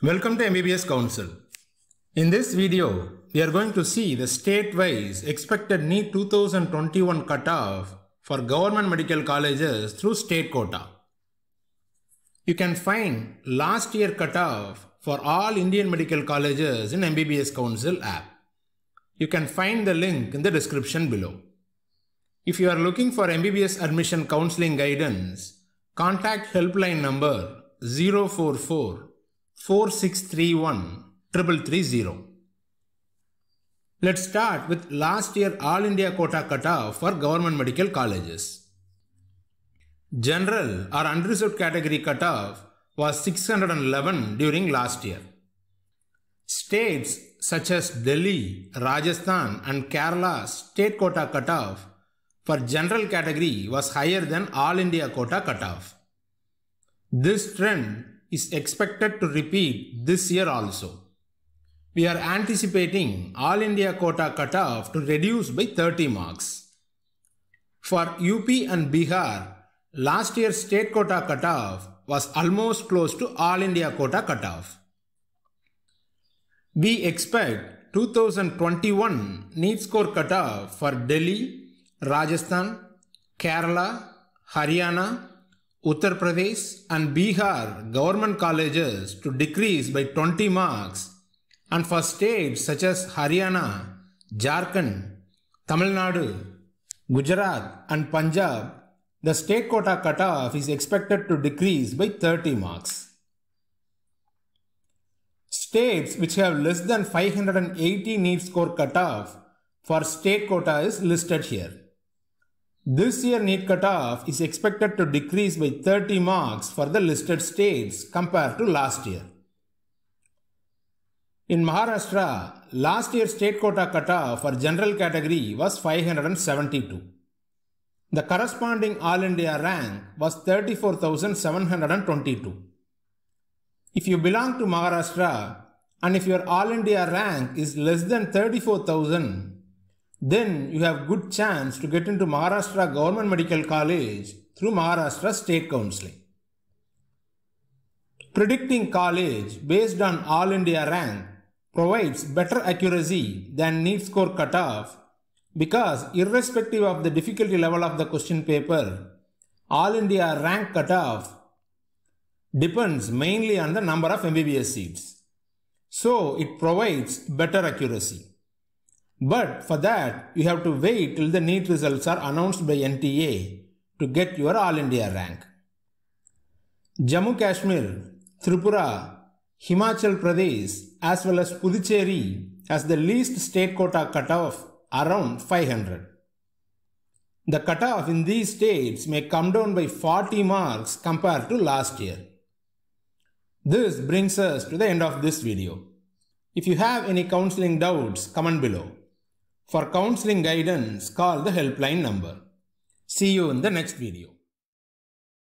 Welcome to MBBS Council. In this video, we are going to see the state-wise expected NEET 2021 cutoff for government medical colleges through state quota. You can find last year cutoff for all Indian medical colleges in MBBS Council app. You can find the link in the description below. If you are looking for MBBS admission counseling guidance, contact helpline number 044 4631 3330. Let's start with last year All India quota cutoff for government medical colleges. General or unreserved category cutoff was 611 during last year. States such as Delhi, Rajasthan and Kerala state quota cutoff for general category was higher than all India quota cutoff. This trend is expected to repeat this year also. We are anticipating All India quota cutoff to reduce by 30 marks. For UP and Bihar, last year's state quota cutoff was almost close to All India quota cutoff. We expect 2021 NEET score cutoff for Delhi, Rajasthan, Kerala, Haryana, Uttar Pradesh and Bihar government colleges to decrease by 20 marks and for states such as Haryana, Jharkhand, Tamil Nadu, Gujarat and Punjab, the state quota cutoff is expected to decrease by 30 marks. States which have less than 580 need score cutoff for state quota is listed here. This year NEET cutoff is expected to decrease by 30 marks for the listed states compared to last year. In Maharashtra, last year's state quota cutoff for general category was 572. The corresponding All India rank was 34,722. If you belong to Maharashtra and if your All India rank is less than 34,000, then you have good chance to get into Maharashtra Government Medical College through Maharashtra State Counseling. Predicting college based on All India rank provides better accuracy than NEET score cutoff because irrespective of the difficulty level of the question paper, All India rank cutoff depends mainly on the number of MBBS seats. So it provides better accuracy. But for that, you have to wait till the NEET results are announced by NTA to get your All India rank. Jammu Kashmir, Tripura, Himachal Pradesh, as well as Puducherry has the least state quota cutoff around 500. The cutoff in these states may come down by 40 marks compared to last year. This brings us to the end of this video. If you have any counseling doubts, comment below. For counseling guidance, call the helpline number. See you in the next video.